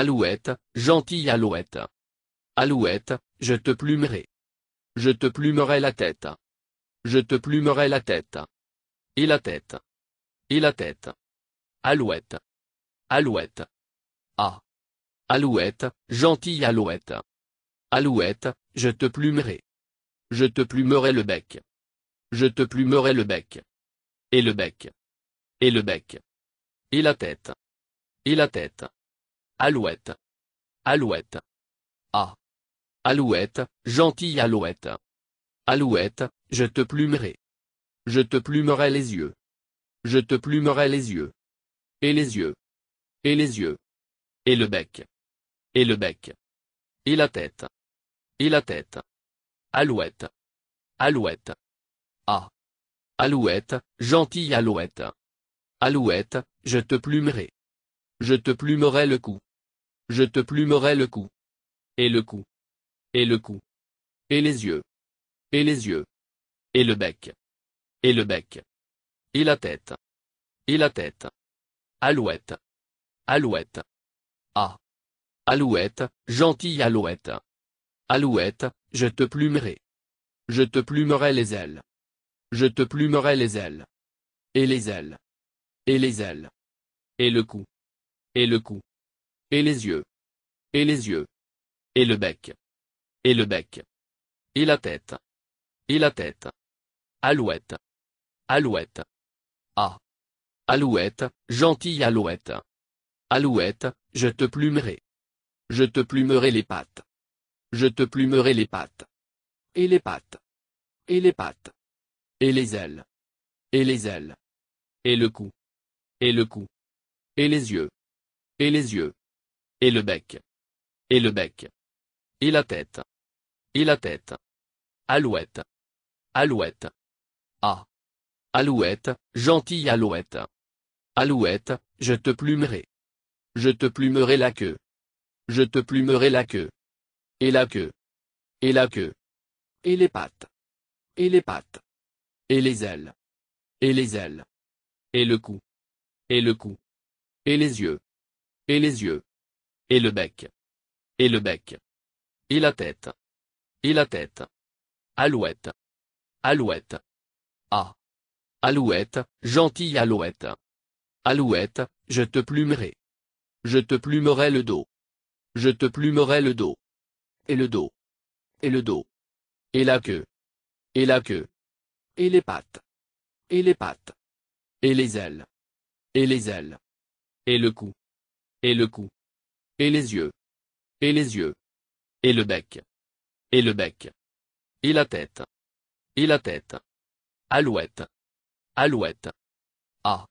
Alouette, gentille alouette. Alouette, je te plumerai. Je te plumerai la tête. Je te plumerai la tête. Et la tête. Et la tête. Alouette. Alouette. Ah. Alouette, gentille alouette. Alouette, je te plumerai. Je te plumerai le bec. Je te plumerai le bec. Et le bec. Et le bec. Et la tête. Et la tête. Alouette. Alouette. Ah. Alouette, gentille alouette. Alouette, je te plumerai. Je te plumerai les yeux. Je te plumerai les yeux. Et les yeux. Et les yeux. Et le bec. Et le bec. Et la tête. Et la tête. Alouette. Alouette. Ah. Alouette, gentille alouette. Alouette, je te plumerai. Je te plumerai le cou. Je te plumerai le cou. Et le cou. Et le cou. Et les yeux. Et les yeux. Et le bec. Et le bec. Et la tête. Et la tête. Alouette. Alouette. Ah. Alouette, gentille alouette. Alouette, je te plumerai. Je te plumerai les ailes. Je te plumerai les ailes. Et les ailes. Et les ailes. Et le cou. Et le cou. Et les yeux. Et les yeux. Et le bec. Et le bec. Et la tête. Et la tête. Alouette. Alouette. Ah. Alouette, gentille alouette. Alouette, je te plumerai. Je te plumerai les pattes. Je te plumerai les pattes. Et les pattes. Et les pattes. Et les ailes. Et les ailes. Et le cou. Et le cou. Et les yeux. Et les yeux. Et le bec. Et le bec. Et la tête. Et la tête. Alouette. Alouette. Ah. Alouette, gentille alouette. Alouette, je te plumerai. Je te plumerai la queue. Je te plumerai la queue. Et la queue. Et la queue. Et les pattes. Et les pattes. Et les ailes. Et les ailes. Et le cou. Et le cou. Et les yeux. Et les yeux. Et le bec. Et le bec. Et la tête. Et la tête. Alouette. Alouette. Ah. Alouette, gentille alouette. Alouette, je te plumerai. Je te plumerai le dos. Je te plumerai le dos. Et le dos. Et le dos. Et la queue. Et la queue. Et les pattes. Et les pattes. Et les ailes. Et les ailes. Et le cou. Et le cou. Et les yeux. Et les yeux. Et le bec. Et le bec. Et la tête. Et la tête. Alouette. Alouette. Ah.